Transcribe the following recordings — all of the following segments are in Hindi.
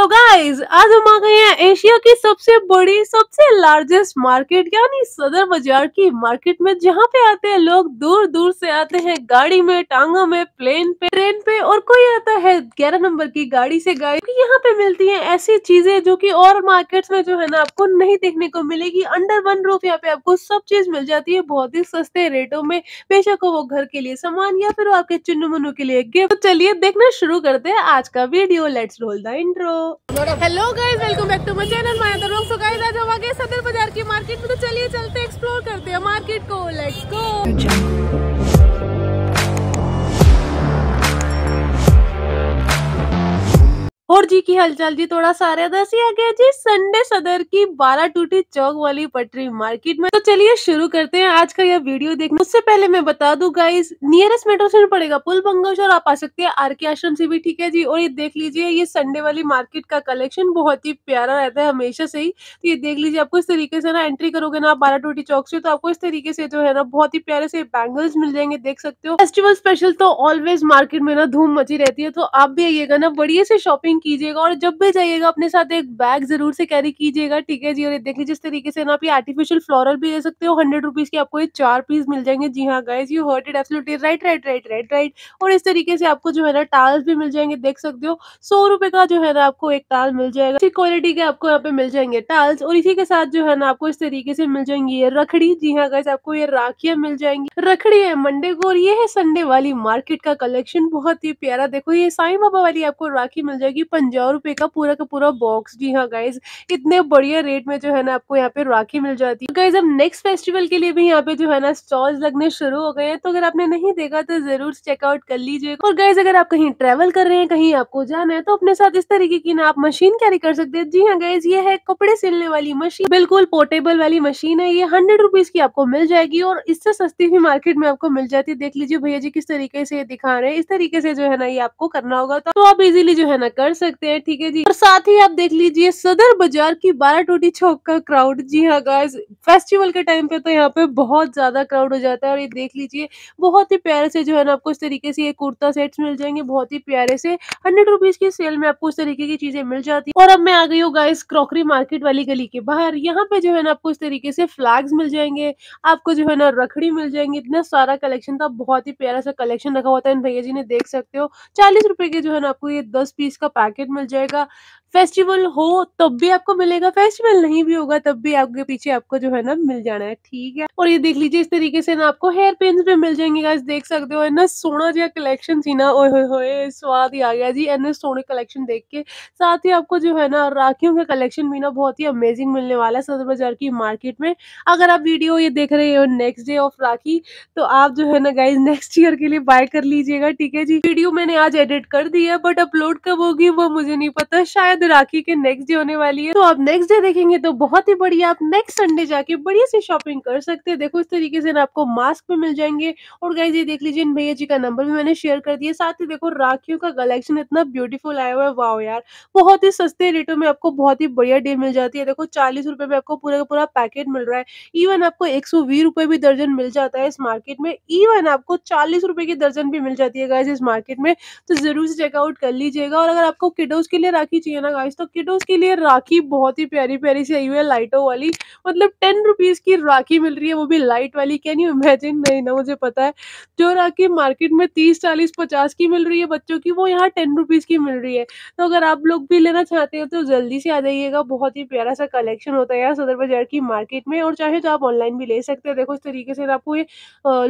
तो गाइज आज हम आ गए हैं एशिया की सबसे बड़ी सबसे लार्जेस्ट मार्केट यानी सदर बाजार की मार्केट में जहाँ पे आते हैं लोग दूर दूर से आते हैं गाड़ी में टांगों में प्लेन पे ट्रेन पे और कोई आता है ग्यारह नंबर की गाड़ी से गाड़ी तो यहाँ पे मिलती है ऐसी चीजें जो की और मार्केट में जो है ना आपको नहीं देखने को मिलेगी अंडर वन रूफ यहाँ पे आपको सब चीज मिल जाती है बहुत ही सस्ते रेटों में बेशक वो घर के लिए सामान या फिर आपके चुनु मुनु के लिए गिफ्ट तो चलिए देखना शुरू करते हैं आज का video let's roll the intro hello guys welcome back to my channel माया अदर सो गाइस आज हम आगे सदर बाजार की मार्केट में तो चलिए चलते एक्सप्लोर करते हैं मार्केट को लेट्स गो और जी की हलचल जी थोड़ा सारे दस ही आ गया जी संडे सदर की बारह टूटी चौक वाली पटरी मार्केट में तो चलिए शुरू करते हैं आज का यह वीडियो देखना उससे पहले मैं बता दू गाइज नियरेस्ट मेट्रो स्टेशन पड़ेगा पुल बंगोज और आप आ सकते हैं आर के आश्रम से भी ठीक है जी और ये देख लीजिए ये संडे वाली मार्केट का कलेक्शन बहुत ही प्यारा रहता है हमेशा से ही तो ये देख लीजिए आपको इस तरीके से ना एंट्री करोगे ना बारह टूटी चौक से तो आपको इस तरीके से जो है ना बहुत ही प्यारे से बैंगल्स मिल जाएंगे देख सकते हो फेस्टिवल स्पेशल तो ऑलवेज मार्केट में ना धूम मची रहती है तो आप भी आइएगा ना बढ़िया से शॉपिंग कीजिएगा और जब भी जाइएगा अपने साथ एक बैग जरूर से कैरी कीजिएगा ठीक है जी और देखिए जिस तरीके से ना आप ये आर्टिफिशियल फ्लोरल भी ले सकते हो हंड्रेड रुपीज के आपको ये चार पीस मिल जाएंगे जी हाँ guys you heard it absolutely right right right right right और इस तरीके से आपको जो है ना टाल्स भी मिल जाएंगे देख सकते हो सौ रुपए का जो है ना आपको एक टाल मिल जाएगा अच्छी क्वालिटी के आपको यहाँ पे मिल जाएंगे टाल्स और इसी के साथ जो है ना आपको इस तरीके से मिल जाएंगी ये रखड़ी जी हाँ गाइज आपको ये राखियां मिल जाएंगी रखड़ी है मंडे को और ये है संडे वाली मार्केट का कलेक्शन बहुत ही प्यारा देखो ये साई बाबा वाली आपको राखी मिल जाएगी पंजा रुपए का पूरा का पूरा बॉक्स जी हाँ गाइज इतने बढ़िया रेट में जो है ना आपको यहाँ पे राखी मिल जाती है गाइज अब नेक्स्ट फेस्टिवल के लिए भी यहाँ पे जो है ना स्टॉल लगने शुरू हो गए हैं तो अगर आपने नहीं देखा तो जरूर चेकआउट कर लीजिए और गाइज अगर आप कहीं ट्रेवल कर रहे हैं कहीं आपको जाना है तो अपने साथ इस तरीके की ना आप मशीन कैरी कर सकते हैं जी हाँ गाइज ये है कपड़े सिलने वाली मशीन बिल्कुल पोर्टेबल वाली मशीन है ये हंड्रेड रुपीज की आपको मिल जाएगी और इससे सस्ती भी मार्केट में आपको मिल जाती है देख लीजिए भैया जी किस तरीके से दिखा रहे हैं इस तरीके से जो है ना ये आपको करना होगा तो आप इजिली जो है ना कर सकते हैं ठीक है जी और साथ ही आप देख लीजिए सदर बाजार की बारह टोटी चौक का क्राउड जी हाँ गाइज फेस्टिवल के टाइम पे तो यहाँ पे बहुत ज्यादा क्राउड हो जाता है और ये देख लीजिए बहुत ही प्यारे से जो है ना आपको इस तरीके से ये कुर्ता सेट्स मिल जाएंगे बहुत ही प्यारे से हंड्रेड रुपीज की सेल में आपको इस तरीके की चीजें मिल जाती है और अब मैं आ गई हूँ गाइस क्रॉकरी मार्केट वाली गली के बाहर यहाँ पे जो है ना आपको इस तरीके से फ्लैग्स मिल जाएंगे आपको जो है ना रखड़ी मिल जाएंगे इतना सारा कलेक्शन था बहुत ही प्यारा सा कलेक्शन रखा हुआ था इन भैया जी ने देख सकते हो चालीस रुपए के जो है ना आपको ये दस पीस का पैक पैकेट मिल जाएगा फेस्टिवल हो तब भी आपको मिलेगा फेस्टिवल नहीं भी होगा तब भी आपके पीछे आपको जो है ना मिल जाना है ठीक है और ये देख लीजिए इस तरीके से ना आपको हेयर पिन भी मिल जाएंगे गाइस देख सकते हो इतना सोना जहा कलेक्शन थी ना ओए स्वाद ही आ गया जी इतने सोने कलेक्शन देख के साथ ही आपको जो है ना राखियों का कलेक्शन भी ना बहुत ही अमेजिंग मिलने वाला है सदर बाजार की मार्केट में अगर आप वीडियो ये देख रहे हो नेक्स्ट डे ऑफ राखी तो आप जो है ना गाइज नेक्स्ट ईयर के लिए बाय कर लीजिएगा ठीक है जी वीडियो मैंने आज एडिट कर दी है बट अपलोड कब होगी वो मुझे नहीं पता शायद शायद राखी के नेक्स्ट डे होने वाली है तो आप नेक्स्ट डे देखेंगे तो बहुत ही बढ़िया आप नेक्स्ट संडे जाके बढ़िया से शॉपिंग कर सकते हैं देखो इस तरीके से ना आपको मास्क भी मिल जाएंगे और गाइज ये देख लीजिए इन भैया जी का नंबर भी मैंने शेयर कर दिया साथ ही देखो राखियों का कलेक्शन इतना ब्यूटीफुल आया हुआ है वाह यार बहुत ही सस्ते रेटों में आपको बहुत ही बढ़िया डील मिल जाती है देखो चालीस रुपए में आपको पूरा का पूरा पैकेट मिल रहा है इवन आपको एक सौ रुपए भी दर्जन मिल जाता है इस मार्केट में इवन आपको चालीस रुपए की दर्जन भी मिल जाती है गाइज इस मार्केट में तो जरूर से चेकआउट कर लीजिएगा और अगर आपको किडोज के लिए राखी चाहिए ना ना गाइस तो किडोज के लिए राखी बहुत ही प्यारी प्यारी सी आई हुई है लाइटों वाली मतलब टेन रुपीज की राखी मिल रही है वो भी लाइट वाली कैन यू इमेजिन नहीं ना मुझे पता है जो राखी मार्केट में तीस चालीस पचास की मिल रही है बच्चों की वो यहाँ टेन रुपीज की मिल रही है तो अगर आप लोग भी लेना चाहते हो तो जल्दी से आ जाइएगा बहुत ही प्यारा सा कलेक्शन होता है यहाँ सदर बाजार की मार्केट में और चाहे तो आप ऑनलाइन भी ले सकते हैं देखो इस तरीके से आपको ये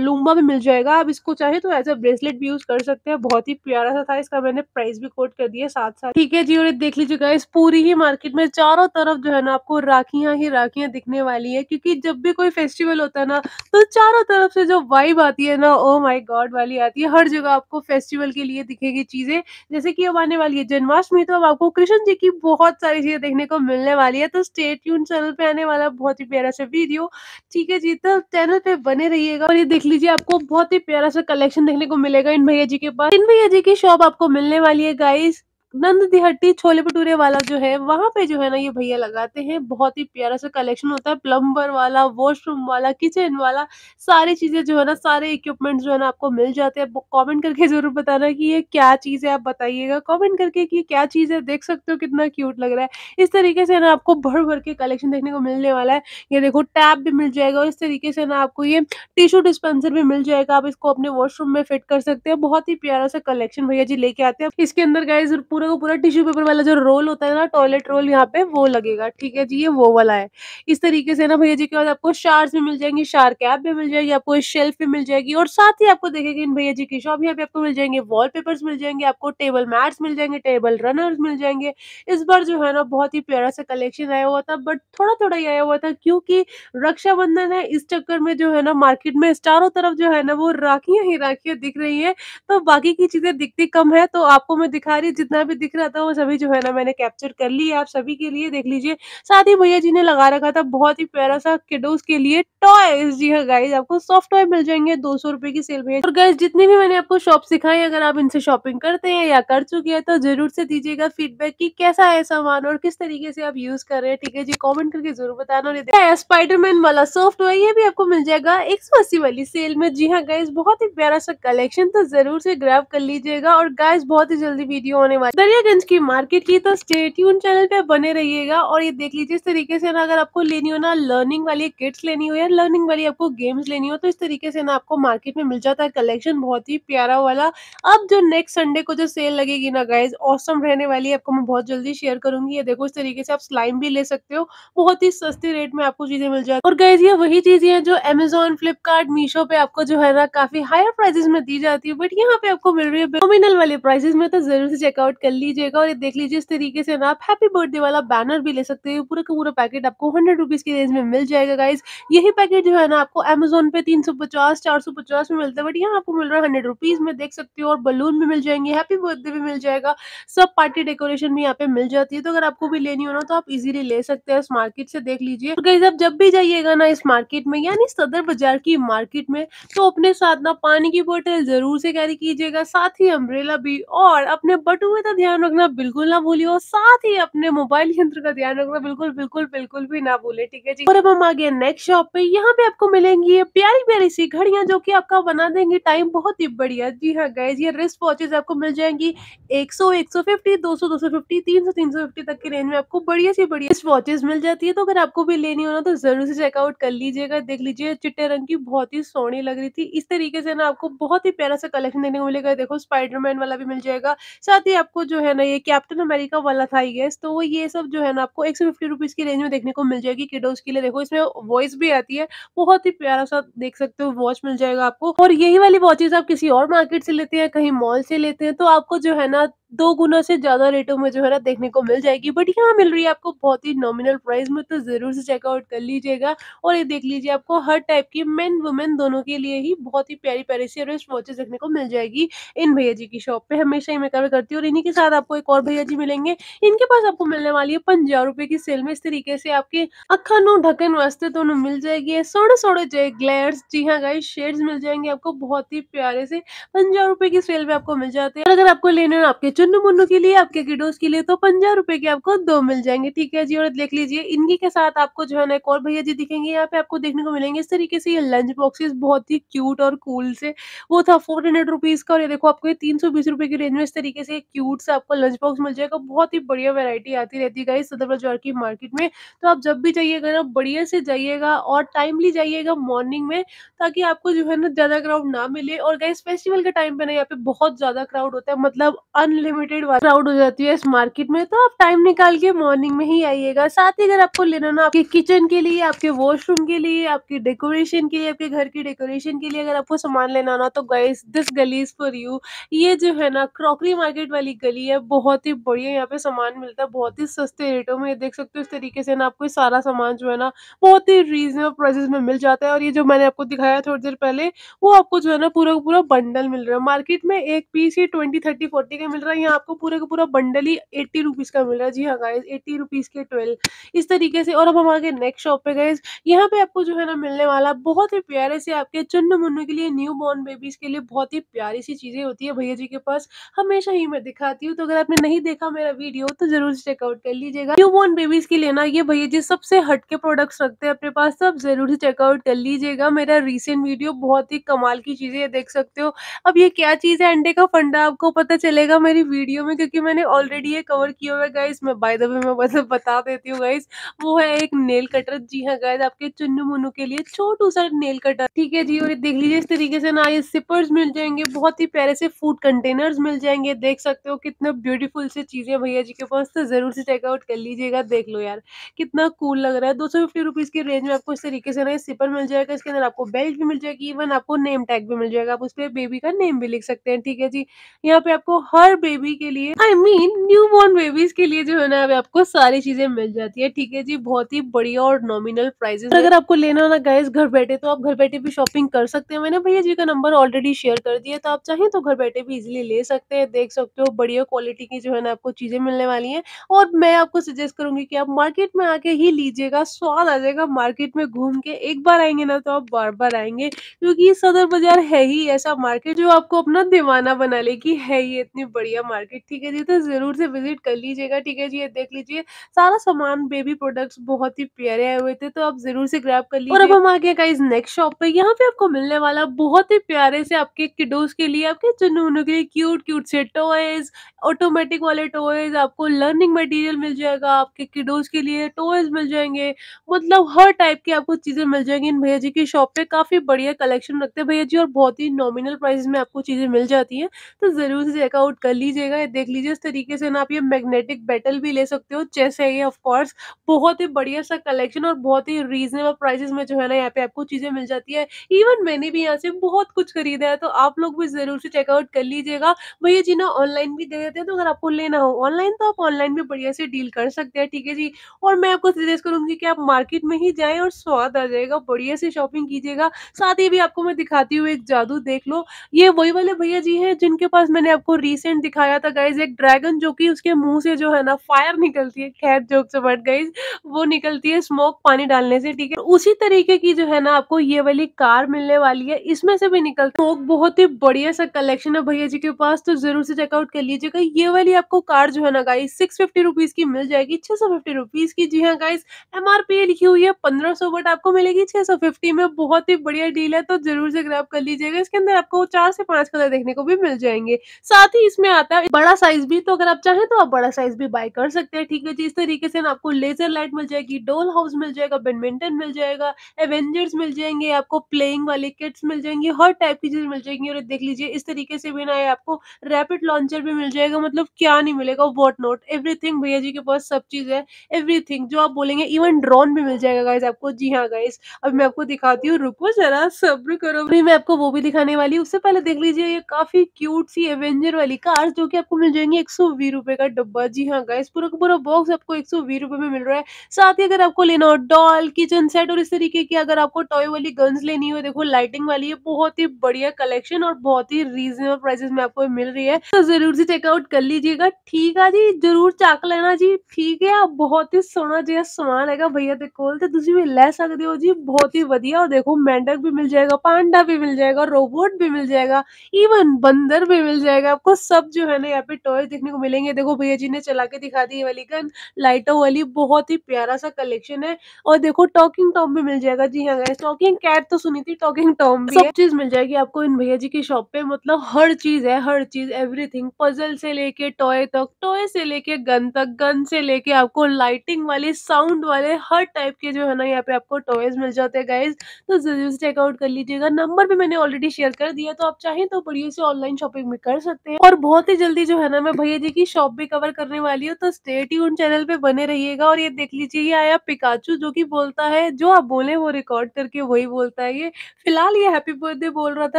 लूम्बा भी मिल जाएगा आप इसको चाहे तो एज अ ब्रेसलेट भी यूज कर सकते हैं बहुत ही प्यारा सा था इसका मैंने प्राइस भी कोट कर दिया साथ साथ ठीक है जी और देख लीजिए लीजिएगा इस पूरी ही मार्केट में चारों तरफ जो है ना आपको राखियां ही राखियां दिखने वाली है क्योंकि जब भी कोई फेस्टिवल होता है ना तो चारों तरफ से जो वाइब आती है ना ओ माई गॉड वाली आती है हर जगह आपको फेस्टिवल के लिए दिखेगी चीजें जैसे कि अब आने वाली है जन्माष्टमी तो अब आपको कृष्ण जी की बहुत सारी चीजें देखने को मिलने वाली है तो स्टेट यून चैनल पे आने वाला बहुत ही प्यारा सा वीडियो ठीक है जी तो चैनल पे बने रहिएगा और ये देख लीजिए आपको बहुत ही प्यारा सा कलेक्शन देखने को मिलेगा इन भैया जी के पास इन भैया जी की शॉप आपको मिलने वाली है गाइस नंद दिहट्टी छोले भटूरे वाला जो है वहां पे जो है ना ये भैया लगाते हैं बहुत ही प्यारा सा कलेक्शन होता है प्लम्बर वाला वॉशरूम वाला किचन वाला सारी चीजें जो है ना सारे इक्विपमेंट जो है ना आपको मिल जाते हैं कमेंट करके जरूर बताना कि ये क्या चीज है आप बताइएगा कमेंट करके कि क्या चीज है देख सकते हो कितना क्यूट लग रहा है इस तरीके से ना आपको भर भर के कलेक्शन देखने को मिलने वाला है ये देखो टैप भी मिल जाएगा और इस तरीके से ना आपको ये टिश्यू डिस्पेंसर भी मिल जाएगा आप इसको अपने वॉशरूम में फिट कर सकते हैं बहुत ही प्यारा सा कलेक्शन भैया जी लेके आते हैं इसके अंदर जरूर पूरे का पूरा टिश्यू पेपर वाला जो रोल होता है ना टॉयलेट रोल यहाँ पे वो लगेगा ठीक है जी ये वो वाला है इस तरीके से ना भैया जी के बाद आपको शार्स भी मिल जाएंगे शार कैप भी मिल जाएगी आपको शेल्फ भी मिल जाएगी और साथ ही आपको देखेंगे इन भैया जी की शॉप यहाँ पे आपको मिल जाएंगे वॉल मिल जाएंगे आपको टेबल मैट्स मिल जाएंगे टेबल रनर्स मिल जाएंगे इस बार जो है ना बहुत ही प्यारा सा कलेक्शन आया हुआ था बट थोड़ा थोड़ा ही आया हुआ था क्योंकि रक्षाबंधन है इस चक्कर में जो है ना मार्केट में चारों तरफ जो है ना वो राखियां ही राखियां दिख रही है तो बाकी की चीजें दिखती कम है तो आपको मैं दिखा रही जितना भी दिख रहा था वो सभी जो है ना मैंने कैप्चर कर ली है आप सभी के लिए देख लीजिए साथ ही भैया जी ने लगा रखा था बहुत ही प्यारा सा किडोज के लिए टॉयज जी हाँ गाइज आपको सॉफ्ट टॉय मिल जाएंगे दो सौ रुपए की सेल में और गाइज जितनी भी मैंने आपको शॉप सिखाई अगर आप इनसे शॉपिंग करते हैं या कर चुके हैं तो जरूर से दीजिएगा फीडबैक की कैसा है सामान और किस तरीके से आप यूज कर रहे हैं ठीक है जी कॉमेंट करके जरूर बताना स्पाइडरमैन वाला सॉफ्ट टॉय ये भी आपको मिल जाएगा एक सौ अस्सी वाली सेल में जी हाँ गाइज बहुत ही प्यारा सा कलेक्शन तो जरूर से ग्रैब कर लीजिएगा और गाइज बहुत ही जल्दी वीडियो होने वाली दरियागंज की मार्केट की तो स्टेट्यून चैनल पे बने रहिएगा और ये देख लीजिए इस तरीके से ना अगर आपको लेनी हो ना लर्निंग वाली किट्स लेनी हो या लर्निंग वाली आपको गेम्स लेनी हो तो इस तरीके से ना आपको मार्केट में मिल जाता है कलेक्शन बहुत ही प्यारा वाला अब जो नेक्स्ट संडे को जो सेल लगेगी ना गाइज ऑसम रहने वाली है आपको मैं बहुत जल्दी शेयर करूंगी ये देखो इस तरीके से आप स्लाइम भी ले सकते हो बहुत ही सस्ते रेट में आपको चीजें मिल जाती और गाइज ये वही चीजें हैं जो अमेजोन फ्लिपकार्ट मीशो पे आपको जो है ना काफी हायर प्राइजेस में दी जाती है बट यहाँ पे आपको मिल रही है नॉमिनल वाले प्राइजेस में तो जरूर से चेकआउट कर कर लीजिएगा और ये देख लीजिए इस तरीके से ना आप हैप्पी बर्थडे वाला बैनर भी ले सकते हैं पूरा का पूरा पैकेट आपको हंड्रेड रुपीज़ की रेंज में मिल जाएगा गाइज यही पैकेट जो है ना आपको अमेजोन पे तीन सौ पचास चार सौ पचास में मिलता है बट यहाँ आपको मिल रहा है हंड्रेड रुपीज़ में देख सकते हो और बलून भी मिल जाएंगे हैप्पी बर्थडे भी मिल जाएगा सब पार्टी डेकोरेशन भी यहाँ पे मिल जाती है तो अगर आपको भी लेनी हो ना तो आप इजिली ले सकते हैं इस मार्केट से देख लीजिए गाइज तो आप जब भी जाइएगा ना इस मार्केट में यानी सदर बाजार की मार्केट में तो अपने साथ ना पानी की बोतल जरूर से कैरी कीजिएगा साथ ही अम्ब्रेला भी और अपने बटुए ध्यान रखना बिल्कुल ना भूलिए और साथ ही अपने मोबाइल यंत्र का ध्यान रखना बिल्कुल बिल्कुल बिल्कुल भी ना भूले ठीक है जी और अब हम आगे नेक्स्ट शॉप पे यहाँ पे आपको मिलेंगी ये प्यारी प्यारी सी घड़ियां जो की आपका बना देंगे टाइम बहुत ही बढ़िया जी हाँ गए ये रिस्ट वॉचेज आपको मिल जाएंगी एक सौ एक सौ फिफ्टी दो सौ दो सौ फिफ्टी तीन सौ तीन सौ फिफ्टी तक की रेंज में आपको बढ़िया सी बढ़िया वॉचेज मिल जाती है तो अगर आपको भी लेनी हो ना तो जरूर से चेकआउट कर लीजिएगा देख लीजिए चिट्टे रंग की बहुत ही सोनी लग रही थी इस तरीके से ना आपको बहुत ही प्यारा सा कलेक्शन देखने को मिलेगा देखो स्पाइडरमैन वाला भी मिल जाएगा साथ ही आपको जो है ना ये कैप्टन अमेरिका वाला था आई गेस तो वो ये सब जो है ना आपको एक सौ फिफ्टी रुपीज़ की रेंज में देखने को मिल जाएगी किडोज के लिए देखो इसमें वॉइस भी आती है बहुत ही प्यारा सा देख सकते हो वॉच मिल जाएगा आपको और यही वाली वॉचेज आप किसी और मार्केट से लेते हैं कहीं मॉल से लेते हैं तो आपको जो है ना दो गुना से ज़्यादा रेटों में जो है ना देखने को मिल जाएगी बट यहाँ मिल रही है आपको बहुत ही नॉमिनल प्राइस में तो ज़रूर से चेकआउट कर लीजिएगा और ये देख लीजिए आपको हर टाइप की मेन वुमेन दोनों के लिए ही बहुत ही प्यारी प्यारी सी रेस्ट वॉचेस देखने को मिल जाएगी इन भैया जी की शॉप पे हमेशा ही मैं कवर करती हूँ और इन्हीं के साथ आपको एक और भैया जी मिलेंगे इनके पास आपको मिलने वाली है पंजाब रुपए की सेल में इस तरीके से आपके अखन ढकन वास्ते दोनों मिल जाएगी सोड़े सोड़े जो ग्लेयर्स जी हाँ गाय शेड्स मिल जाएंगे आपको बहुत ही प्यारे से पंजाब रुपए की सेल में आपको मिल जाते हैं अगर आपको लेने आपके चुन्नू मुन्नू के लिए आपके किडोज के लिए तो पंजा रुपए के आपको दो मिल जाएंगे ठीक है जी और देख लीजिए इनके के साथ आपको जो है ना एक और भैया जी दिखेंगे यहाँ पे आपको देखने को मिलेंगे इस तरीके से ये लंच बॉक्सेस बहुत ही क्यूट और कूल से वो था फोर हंड्रेड रुपीज का और ये देखो आपको ये तीन सौ बीस रुपए की रेंज में इस तरीके से क्यूट से आपको लंच बॉक्स मिल जाएगा बहुत ही बढ़िया वेरायटी आती रहती है सदर बाजार की मार्केट में तो आप जब भी जाइएगा ना बढ़िया से जाइएगा और टाइमली जाइएगा मॉर्निंग में ताकि आपको जो है ना ज्यादा क्राउड ना मिले और गए फेस्टिवल के टाइम पे ना यहाँ पे बहुत ज्यादा क्राउड होता है मतलब अनलिमिटेड लिमिटेड क्राउड हो जाती है इस मार्केट में तो आप टाइम निकाल के मॉर्निंग में ही आइएगा साथ ही अगर आपको लेना ना आपके किचन के लिए आपके वॉशरूम के लिए आपके डेकोरेशन के लिए आपके घर की डेकोरेशन के लिए अगर आपको सामान लेना ना तो guys this gali is for you ये जो है ना क्रॉकरी मार्केट वाली गली है बहुत ही बढ़िया यहाँ पे सामान मिलता है बहुत ही सस्ते रेटों में देख सकते हो इस तरीके से ना आपको सारा सामान जो है ना बहुत ही रीजनेबल प्राइस में मिल जाता है और ये जो मैंने आपको दिखाया थोड़ी देर पहले वो आपको जो है ना पूरा पूरा बंडल मिल रहा है मार्केट में एक पीस ही ट्वेंटी थर्टी फोर्टी का मिल रहा है यहाँ आपको पूरे का पूरा बंडल ही एट्टी रुपीज़ का मिल रहा है जी हाँ गाइज एट्टी रुपीज़ के ट्वेल्व इस तरीके से और अब हम आगे नेक्स्ट शॉप पे गए यहाँ पे आपको जो है ना मिलने वाला बहुत ही प्यारे से आपके चुन्न मुन्नू के लिए न्यू बॉर्न बेबीज़ के लिए बहुत ही प्यारी सी चीज़ें होती है भैया जी के पास हमेशा ही मैं दिखाती हूँ तो अगर आपने नहीं देखा मेरा वीडियो तो ज़रूर चेकआउट कर लीजिएगा न्यू बॉर्न बेबीज़ के लिए ना ये भैया जी सबसे हटके प्रोडक्ट्स रखते हैं अपने पास सब ज़रूर चेकआउट कर लीजिएगा मेरा रिसेंट वीडियो बहुत ही कमाल की चीज़ें देख सकते हो अब ये क्या चीज़ है अंडे का फंडा आपको पता चलेगा मेरी वीडियो में क्योंकि मैंने ऑलरेडी ये कवर किया हुआ है गाइज मैं बाय द वे मैं मतलब बता देती हूँ गाइज वो है एक नेल कटर जी हाँ गाइज आपके चुन्नू मुन्नू के लिए छोटू सा नेल कटर ठीक है जी और देख लीजिए इस तरीके से ना ये सिपर्स मिल जाएंगे बहुत ही प्यारे से फूड कंटेनर्स मिल जाएंगे देख सकते हो कितना ब्यूटीफुल से चीजें भैया जी के पास तो जरूर से चेकआउट कर लीजिएगा देख लो यार कितना कूल लग रहा है दो सौ की रेंज में आपको इस तरीके से ना सिपर मिल जाएगा इसके अंदर आपको बेल्ट भी मिल जाएगी इवन आपको नेम टैग भी मिल जाएगा आप उस पर बेबी का नेम भी लिख सकते हैं ठीक है जी यहाँ पे आपको हर बेबी बेबी के लिए I mean newborn babies के लिए जो है ना अभी आपको सारी चीजें मिल जाती है ठीक है जी बहुत ही बढ़िया और नॉमिनल प्राइजेस अगर आपको लेना ना गाइस घर बैठे तो आप घर बैठे भी शॉपिंग कर सकते हैं मैंने भैया जी का नंबर ऑलरेडी शेयर कर दिया तो आप चाहें तो घर बैठे भी इजिली ले सकते हैं देख सकते हो बढ़िया क्वालिटी की जो है ना आपको चीजें मिलने वाली है और मैं आपको सजेस्ट करूंगी की आप मार्केट में आके ही लीजिएगा स्वाद आ जाएगा मार्केट में घूम के एक बार आएंगे ना तो आप बार बार आएंगे क्योंकि सदर बाजार है ही ऐसा मार्केट जो आपको अपना दीवाना बना लेगी है ये इतनी बढ़िया मार्केट ठीक है जी तो ज़रूर से विजिट कर लीजिएगा ठीक है जी ये देख लीजिए सारा सामान बेबी प्रोडक्ट्स बहुत ही प्यारे आए हुए थे तो आप ज़रूर से ग्रैप कर लीजिए और अब हम आ गए गाइज नेक्स्ट शॉप पे यहाँ पे आपको मिलने वाला बहुत ही प्यारे से आपके किडोज के लिए आपके चुनूनों के लिए क्यूट क्यूट से टॉयज ऑटोमेटिक वाले टॉयज आपको लर्निंग मटेरियल मिल जाएगा आपके किडोज के लिए टॉयज मिल जाएंगे मतलब हर टाइप की आपको चीज़ें मिल जाएंगी इन भैया जी की शॉप पे काफ़ी बढ़िया कलेक्शन रखते हैं भैया जी और बहुत ही नॉमिनल प्राइस में आपको चीज़ें मिल जाती हैं तो ज़रूर से चेकआउट कर लीजिए लीजिएगा देख लीजिए इस तरीके से ना आप ये मैग्नेटिक बैटल भी ले सकते हो चेस है ये ऑफकोर्स बहुत ही बढ़िया सा कलेक्शन और बहुत ही रीजनेबल प्राइसेस में जो है ना यहाँ पे आपको चीज़ें मिल जाती है इवन मैंने भी यहाँ से बहुत कुछ खरीदा है तो आप लोग भी ज़रूर से चेकआउट कर लीजिएगा भैया जी ना ऑनलाइन भी दे देते हैं तो अगर आपको लेना हो ऑनलाइन तो आप ऑनलाइन भी बढ़िया से डील कर सकते हैं ठीक है जी और मैं आपको सजेस्ट करूंगी कि आप मार्केट में ही जाएँ और स्वाद आ जाएगा बढ़िया से शॉपिंग कीजिएगा साथ ही भी आपको मैं दिखाती हूँ एक जादू देख लो ये वही वाले भैया जी हैं जिनके पास मैंने आपको रिसेंट दिखा दिखाया था गाइज एक ड्रैगन जो कि उसके मुंह से जो है ना फायर निकलती है खैर जोक से बट गाइज वो निकलती है स्मोक पानी डालने से ठीक है उसी तरीके की जो है ना आपको ये वाली कार मिलने वाली है इसमें से भी निकलती स्मोक बहुत ही बढ़िया सा कलेक्शन है भैया जी के पास तो जरूर से चेकआउट कर लीजिएगा ये वाली आपको कार जो है ना गाइज सिक्स फिफ्टी की मिल जाएगी छह सौ फिफ्टी रुपीज की जी हाँ गाइज एमआरपी लिखी हुई है पंद्रह सौ बट आपको मिलेगी छह सौ फिफ्टी में बहुत ही बढ़िया डील है तो जरूर से ग्रैप कर लीजिएगा इसके अंदर आपको चार से पांच कलर देखने को भी मिल जाएंगे साथ ही इसमें आते आता है बड़ा साइज भी तो अगर आप चाहें तो आप बड़ा साइज भी बाय कर सकते हैं ठीक है जी इस तरीके से आपको लेजर लाइट मिल जाएगी डोल हाउस मिल जाएगा बैडमिंटन मिल जाएगा एवेंजर्स मिल जाएंगे आपको प्लेइंग वाले किट्स मिल जाएंगे हर टाइप की चीज मिल जाएंगी और देख लीजिए इस तरीके से भी ना आपको रैपिड लॉन्चर भी मिल जाएगा मतलब क्या नहीं मिलेगा वॉट नोट एवरीथिंग भैया जी के पास सब चीज है एवरीथिंग जो आप बोलेंगे इवन ड्रोन भी मिल जाएगा गाइज आपको जी हाँ गाइज अब मैं आपको दिखाती हूँ रुको जरा सब्र करो मैं आपको वो भी दिखाने वाली उससे पहले देख लीजिए ये काफी क्यूट सी एवेंजर वाली कार जो कि आपको मिल जाएंगे एक सौ रुपए का डब्बा जी हाँ गाइस पूरा का पूरा बॉक्स आपको एक सौ रुपए में मिल रहा है साथ ही अगर आपको लेना हो डॉल किचन सेट और इस तरीके की अगर आपको टॉय वाली गन्स लेनी हो देखो लाइटिंग वाली है बहुत ही बढ़िया कलेक्शन और बहुत ही रीजनेबल प्राइसेस में आपको मिल रही है तो जरूर से चेकआउट कर लीजिएगा ठीक है जी जरूर चाक लेना जी ठीक है बहुत ही सोना जो सामान है भैया देखो तो तुम भी ले सकते हो जी बहुत ही बढ़िया और देखो मेंढक भी मिल जाएगा पांडा भी मिल जाएगा रोबोट भी मिल जाएगा इवन बंदर भी मिल जाएगा आपको सब जो हमें यहाँ पे टॉयज देखने को मिलेंगे देखो भैया जी ने चला के दिखा दी वाली गन लाइटो वाली बहुत ही प्यारा सा कलेक्शन है और देखो टॉकिंग टॉम भी मिल जाएगा जी हाँ टॉकिंग कैट तो सुनी थी टॉकिंग टॉम भी सब चीज मिल जाएगी आपको इन भैया जी की शॉप पे मतलब हर चीज है हर चीज एवरीथिंग पजल से लेके टॉय तक टॉय से लेके गन तक गन से लेके आपको लाइटिंग वाले साउंड वाले हर टाइप के जो है ना यहाँ पे आपको टॉयज मिल जाते हैं गाइज तो जरूर से चेकआउट कर लीजिएगा नंबर भी मैंने ऑलरेडी शेयर कर दिया तो आप चाहें तो बढ़िया से ऑनलाइन शॉपिंग भी कर सकते हैं और बहुत ही जल्दी जो है ना मैं भैया जी की शॉप भी कवर करने वाली हूँ तो स्टेट यून चैनल पे बने रहिएगा और ये देख लीजिए ये आया पिकाचू जो कि बोलता है जो आप बोले वो रिकॉर्ड करके वही बोलता है ये फिलहाल ये हैप्पी बर्थडे बोल रहा था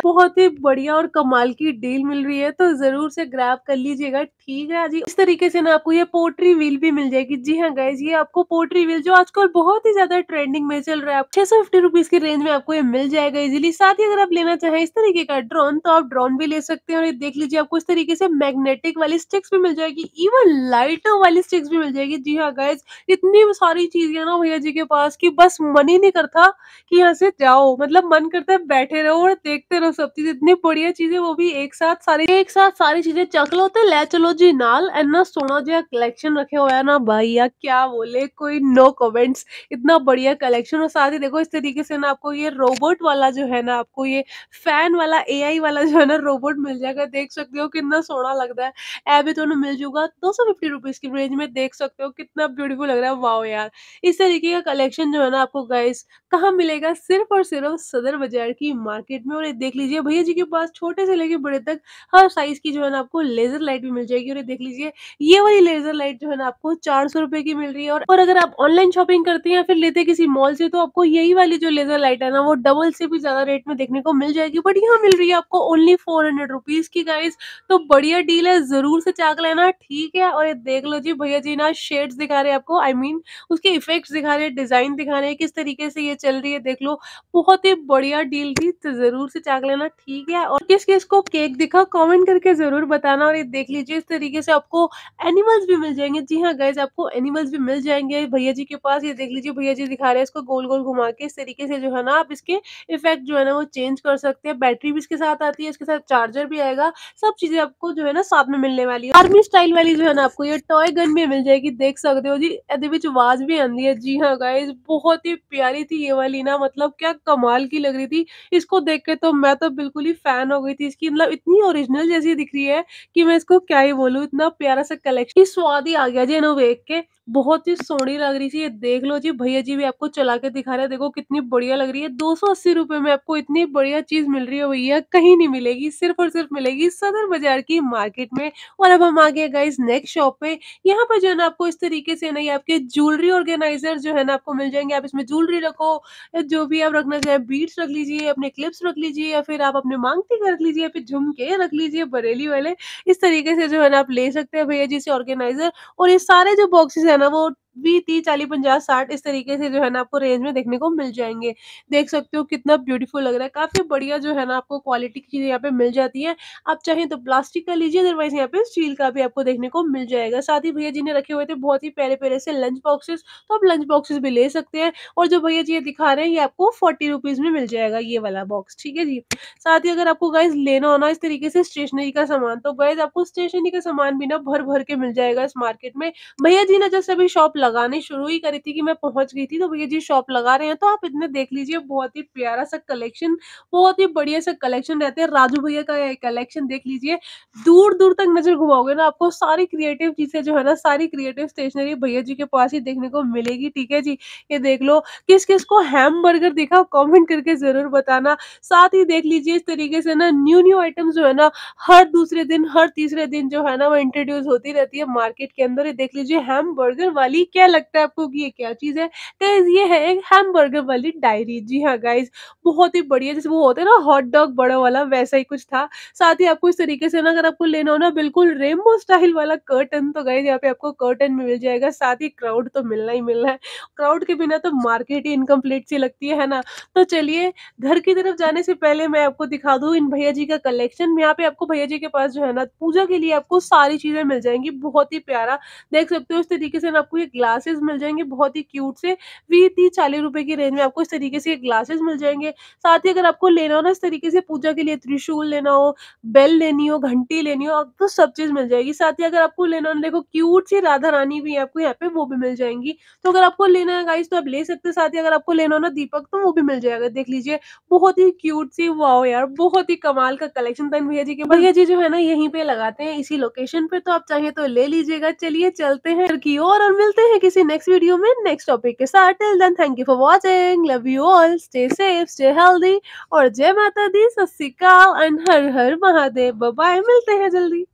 बहुत ही बढ़िया और कमाल की डील मिल रही है तो जरूर से ग्रैप कर लीजिएगा ठीक है जी इस तरीके से ना आपको ये पोट्री व्हील भी मिल जाएगी जी हाँ गाइज ये आपको पोट्री व्हील जो आजकल बहुत ही ज्यादा ट्रेंडिंग में चल रहा है छह सौ फिफ्टी रुपीज की रेंज में आपको ये मिल जाएगा इजिली साथ ही अगर आप लेना चाहें इस तरीके का ड्रोन तो आप ड्रोन भी ले सकते हैं और ये देख लीजिए आपको इस तरीके से मैग्नेटिक वाली स्टिक्स भी मिल जाएगी इवन लाइटर वाली स्टिक्स भी मिल जाएगी जी हाँ गाइज इतनी सारी चीजें ना भैया जी के पास कि बस मन ही नहीं करता कि यहाँ से जाओ मतलब मन करता है बैठे रहो और देखते रहो सब चीज इतनी बढ़िया चीजें वो भी एक साथ सारी एक साथ सारी चीजें चख लो तो ले चलो जी नाल एंड सोना जो कलेक्शन रखे हुआ है ना भाई या क्या बोले कोई नो कमेंट्स इतना बढ़िया कलेक्शन और साथ ही देखो इस तरीके से ना आपको ये रोबोट वाला जो है ना आपको ये फैन वाला एआई वाला जो है ना रोबोट मिल जाएगा देख सकते हो कितना सोना लगता है भी तो मिल जाऊंगा दो सौ फिफ्टी रुपीज की रेंज में देख सकते हो कितना ब्यूटीफुल लग रहा है वाओ यार इस तरीके का कलेक्शन जो है ना आपको गाइस कहाँ मिलेगा सिर्फ और सिर्फ सदर बाजार की मार्केट में और ये देख लीजिए भैया जी के पास छोटे से लेके बड़े तक हर साइज की जो है ना आपको लेजर लाइट भी मिल जाएगी और ये देख लीजिए ये वाली लेजर लाइट जो है ना आपको चार सौ रुपए की मिल रही है और अगर आप ऑनलाइन शॉपिंग करते हैं या फिर लेते किसी मॉल से तो आपको यही वाली जो लेजर लाइट है ना वो डबल से भी ज्यादा रेट में देखने को मिल जाएगी बट यहाँ मिल रही है आपको ओनली फोर हंड्रेड रुपीज की गाइज तो बढ़िया डील है जरूर से चाक लेना ठीक है और ये देख लो जी भैया जी ना शेड्स दिखा रहे हैं आपको आई I मीन mean, उसके इफेक्ट्स दिखा रहे हैं डिजाइन दिखा रहे हैं किस तरीके से ये चल रही है देख लो बहुत ही बढ़िया डील थी तो जरूर से चाक लेना ठीक है और किस किस को केक दिखा कॉमेंट करके जरूर बताना और ये देख लीजिए इस तरीके से आपको एनिमल्स भी मिल जाएंगे जी हाँ गैस आपको एनिमल्स भी मिल जाएंगे भैया जी के पास ये देख लीजिए भैया जी दिखा रहे हैं इसको गोल गोल घुमा के इस तरीके से जो है ना आप इसके इफेक्ट जो है ना वो चेंज कर सकते हैं बैटरी भी इसके साथ आती है इसके साथ चार्जर भी आएगा सब चीजें आपको जो है है ना साथ में मिलने वाली है आर्मी स्टाइल वाली जो है ना आपको ये टॉय गन भी मिल जाएगी देख सकते हो जी ये आवाज भी आंदी है जी हाँ गाइज बहुत ही प्यारी थी ये वाली ना मतलब क्या कमाल की लग रही थी इसको देख के तो मैं तो बिल्कुल ही फैन हो गई थी इसकी मतलब इतनी ओरिजिनल जैसी दिख रही है कि मैं इसको क्या ही बोलू इतना प्यारा सा कलेक्शन स्वाद ही आ गया जी इन्हों देख के बहुत ही सोनी लग रही थी ये देख लो जी भैया जी भी आपको चला के दिखा रहे हैं देखो कितनी बढ़िया लग रही है दो सौ अस्सी रुपए में आपको इतनी बढ़िया चीज मिल रही है भैया कहीं नहीं मिलेगी सिर्फ और सिर्फ मिलेगी सदर बाजार की मार्केट में और अब हम आ गए गाइस नेक्स्ट शॉप पे यहाँ पर जो है ना आपको इस तरीके से नहीं आपके ज्वेलरी ऑर्गेनाइजर जो है ना आपको मिल जाएंगे आप इसमें ज्वेलरी रखो जो भी आप रखना चाहें बीट्स रख लीजिए अपने क्लिप्स रख लीजिए या फिर आप अपने मांगती रख लीजिए या फिर झुमके रख लीजिए बरेली वाले इस तरीके से जो है ना आप ले सकते हैं भैया जी से ऑर्गेनाइजर और ये सारे जो बॉक्सेस है about भी तीस चालीस पचास साठ इस तरीके से जो है ना आपको रेंज में देखने को मिल जाएंगे देख सकते हो कितना ब्यूटीफुल लग रहा है काफ़ी बढ़िया जो है ना आपको क्वालिटी की चीज़ें यहाँ पे मिल जाती है आप चाहें तो प्लास्टिक का लीजिए अदरवाइज यहाँ पे स्टील का भी आपको देखने को मिल जाएगा साथ ही भैया जी ने रखे हुए थे बहुत ही पहले पहले से लंच बॉक्सेस तो आप लंच बॉक्सेस भी ले सकते हैं और जो भैया जी ये दिखा रहे हैं ये आपको फोर्टी रुपीज़ में मिल जाएगा ये वाला बॉक्स ठीक है जी साथ ही अगर आपको गाइज लेना होना इस तरीके से स्टेशनरी का सामान तो गाइज आपको स्टेशनरी का सामान भी ना भर भर के मिल जाएगा इस मार्केट में भैया जी ना जैसे अभी शॉप लगाने शुरू ही करी थी कि मैं पहुंच गई थी तो भैया जी शॉप लगा रहे हैं तो आप इतने देख लीजिए बहुत ही प्यारा सा कलेक्शन बहुत ही बढ़िया सा कलेक्शन रहते हैं राजू भैया का कलेक्शन देख लीजिए दूर दूर तक नजर घुमाओगे ना आपको सारी क्रिएटिव चीजें जो है ना सारी क्रिएटिव स्टेशनरी भैया जी के पास ही देखने को मिलेगी ठीक है जी ये देख लो किस किस को हैम बर्गर देखा कॉमेंट करके जरूर बताना साथ ही देख लीजिए इस तरीके से ना न्यू न्यू आइटम जो है ना हर दूसरे दिन हर तीसरे दिन जो है ना वो इंट्रोड्यूस होती रहती है मार्केट के अंदर ये देख लीजिए हैम बर्गर वाली क्या लगता है आपको कि ये क्या चीज़ है गाइज तो ये है एक हैमबर्गर वाली डायरी जी हाँ गाइज बहुत ही बढ़िया जैसे वो होते है ना हॉट डॉग बड़ा वाला वैसा ही कुछ था साथ ही आपको इस तरीके से ना अगर आपको लेना हो ना बिल्कुल रेमबो स्टाइल वाला कर्टन तो गाइज यहाँ पे आपको कर्टन मिल जाएगा साथ ही क्राउड तो मिलना ही मिलना है क्राउड के बिना तो मार्केट ही इनकम्प्लीट सी लगती है ना तो चलिए घर की तरफ जाने से पहले मैं आपको दिखा दू इन भैया जी का कलेक्शन यहाँ पे आपको भैया जी के पास जो है ना पूजा के लिए आपको सारी चीज़ें मिल जाएंगी बहुत ही प्यारा देख सकते हो इस तरीके से ना आपको ये ग्लासेस मिल जाएंगे बहुत ही क्यूट से वी तीस चालीस रुपए की रेंज में आपको इस तरीके से ग्लासेस मिल जाएंगे साथ ही अगर आपको लेना हो ना इस तरीके से पूजा के लिए त्रिशूल लेना हो बेल लेनी हो घंटी लेनी हो आपको सब चीज मिल जाएगी साथ ही अगर आपको लेना हो देखो क्यूट सी राधा रानी भी है आपको यहाँ पे वो भी मिल जाएंगी तो अगर आपको लेना है गाइस तो आप ले सकते हैं साथ ही अगर आपको लेना हो ना दीपक तो वो भी मिल जाएगा देख लीजिए बहुत ही क्यूट सी वाओ यार बहुत ही कमाल का कलेक्शन था भैया जी के भैया जी जो है ना यहीं पे लगाते हैं इसी लोकेशन पे तो आप चाहे तो ले लीजिएगा चलिए चलते हैं की ओर और मिलते हैं हैं किसी नेक्स्ट वीडियो में नेक्स्ट टॉपिक के साथ till then thank you for watching love you all stay safe stay healthy और जय माता दी सत श्रीकाल एंड हर हर महादेव बाय मिलते हैं जल्दी